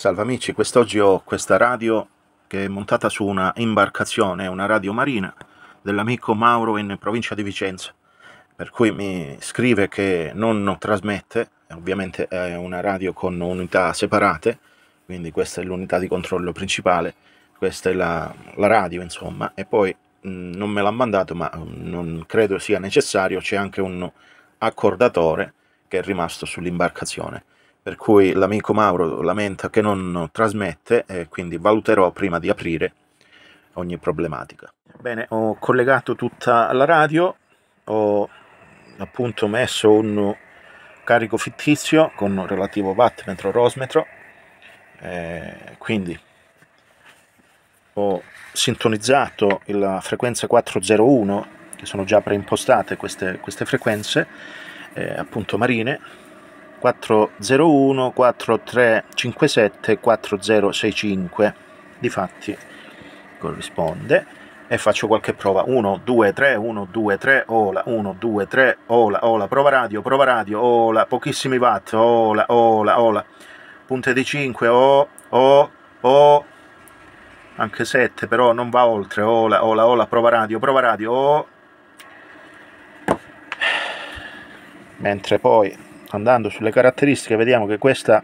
Salve amici, quest'oggi ho questa radio che è montata su una imbarcazione, una radio marina dell'amico Mauro in provincia di Vicenza, per cui mi scrive che non trasmette, ovviamente è una radio con unità separate, quindi questa è l'unità di controllo principale, questa è la, la radio insomma, e poi mh, non me l'ha mandato ma non credo sia necessario, c'è anche un accordatore che è rimasto sull'imbarcazione per cui l'amico Mauro lamenta che non trasmette e quindi valuterò prima di aprire ogni problematica. Bene, ho collegato tutta la radio, ho appunto messo un carico fittizio con relativo watt metro rosmetro, eh, quindi ho sintonizzato la frequenza 401, che sono già preimpostate queste, queste frequenze, eh, appunto marine, 401 4357 4065 difatti corrisponde e faccio qualche prova 1 2 3 1 2 3 ola 1 2 3 ola ola prova radio prova radio ola pochissimi watt ola ola ola punte di 5 o o o anche 7 però non va oltre ola ola ola prova radio prova radio o mentre poi andando sulle caratteristiche vediamo che questa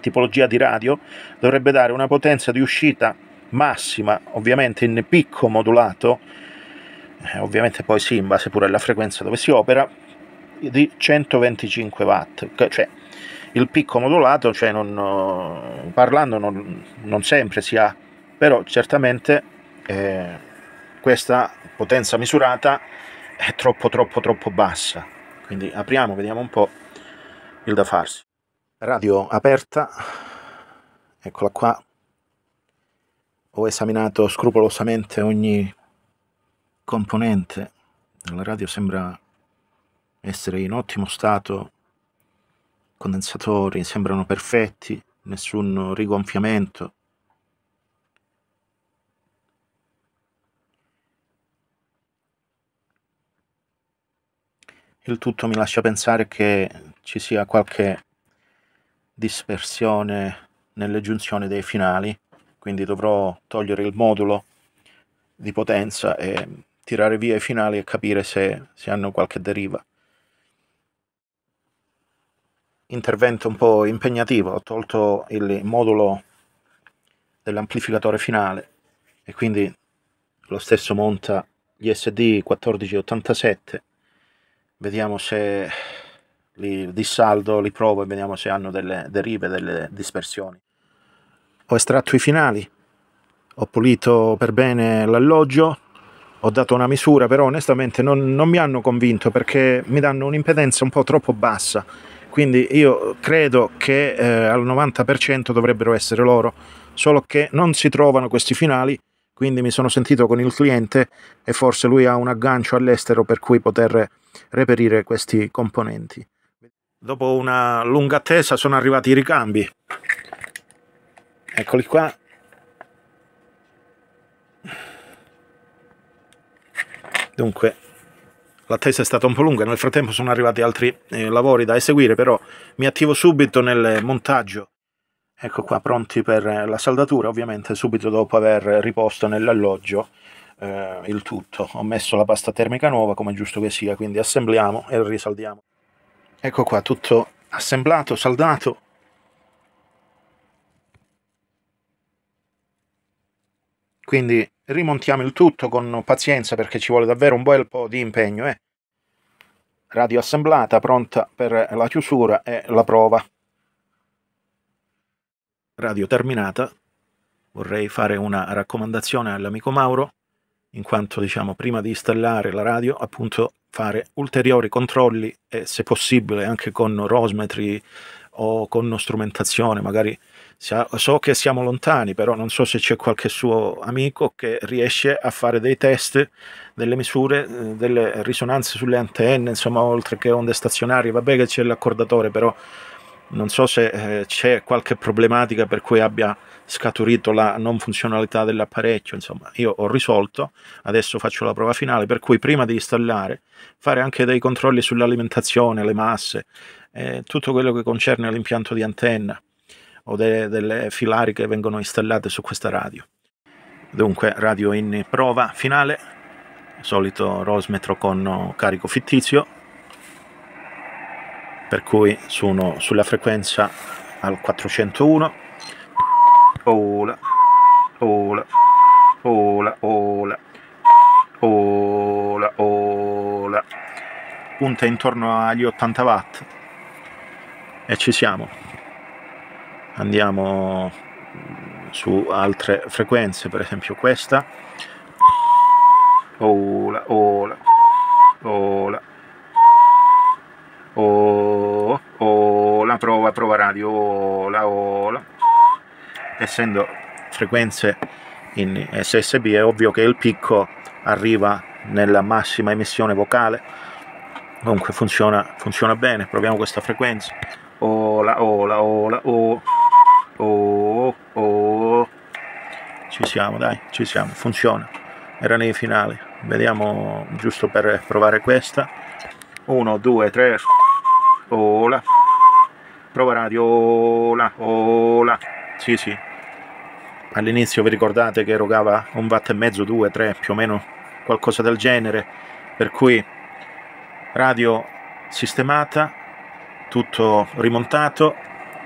tipologia di radio dovrebbe dare una potenza di uscita massima ovviamente in picco modulato eh, ovviamente poi sì in base pure alla frequenza dove si opera di 125 watt cioè il picco modulato cioè non, parlando non, non, sempre si ha però certamente eh, questa potenza misurata è troppo troppo troppo bassa quindi apriamo vediamo un po' il da farsi. Radio aperta, eccola qua. Ho esaminato scrupolosamente ogni componente. La radio sembra essere in ottimo stato, i condensatori sembrano perfetti, nessun rigonfiamento. Il tutto mi lascia pensare che ci sia qualche dispersione nelle giunzioni dei finali, quindi dovrò togliere il modulo di potenza e tirare via i finali e capire se, se hanno qualche deriva. Intervento un po' impegnativo, ho tolto il modulo dell'amplificatore finale e quindi lo stesso monta gli SD1487. Vediamo se li dissaldo, li provo e vediamo se hanno delle derive, delle dispersioni. Ho estratto i finali, ho pulito per bene l'alloggio, ho dato una misura, però onestamente non, non mi hanno convinto perché mi danno un'impedenza un po' troppo bassa. Quindi io credo che eh, al 90% dovrebbero essere loro, solo che non si trovano questi finali, quindi mi sono sentito con il cliente e forse lui ha un aggancio all'estero per cui poter reperire questi componenti. Dopo una lunga attesa sono arrivati i ricambi. Eccoli qua. Dunque, l'attesa è stata un po' lunga, nel frattempo sono arrivati altri eh, lavori da eseguire, però mi attivo subito nel montaggio. Ecco qua, pronti per la saldatura, ovviamente subito dopo aver riposto nell'alloggio eh, il tutto. Ho messo la pasta termica nuova, come giusto che sia, quindi assembliamo e risaldiamo. Ecco qua, tutto assemblato, saldato. Quindi rimontiamo il tutto con pazienza perché ci vuole davvero un bel po' di impegno. Eh? Radio assemblata, pronta per la chiusura e la prova. Radio terminata. Vorrei fare una raccomandazione all'amico Mauro, in quanto diciamo prima di installare la radio appunto fare ulteriori controlli e se possibile anche con rosmetri o con strumentazione, magari so che siamo lontani, però non so se c'è qualche suo amico che riesce a fare dei test, delle misure, eh, delle risonanze sulle antenne, insomma, oltre che onde stazionarie, vabbè che c'è l'accordatore, però non so se eh, c'è qualche problematica per cui abbia scaturito la non funzionalità dell'apparecchio, insomma io ho risolto, adesso faccio la prova finale, per cui prima di installare fare anche dei controlli sull'alimentazione, le masse, eh, tutto quello che concerne l'impianto di antenna o de delle filari che vengono installate su questa radio. Dunque radio in prova finale, solito rosmetro con carico fittizio, per cui sono sulla frequenza al 401 ola ola ola ola ola ola punta intorno agli 80 watt e ci siamo andiamo su altre frequenze per esempio questa ola ola ola oh, o la prova, prova radio la ola. Essendo frequenze in SSB è ovvio che il picco arriva nella massima emissione vocale. Comunque funziona, funziona bene, proviamo questa frequenza. O la o la oh, la ci siamo dai, ci siamo, funziona. Era nei finali. Vediamo giusto per provare questa. 1, 2, 3 ola prova radio ola ola sì sì all'inizio vi ricordate che erogava un watt e mezzo due, tre, più o meno qualcosa del genere per cui radio sistemata tutto rimontato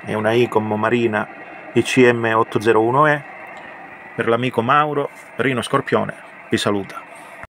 è una ICOM Marina ICM 801E per l'amico Mauro Rino Scorpione vi saluta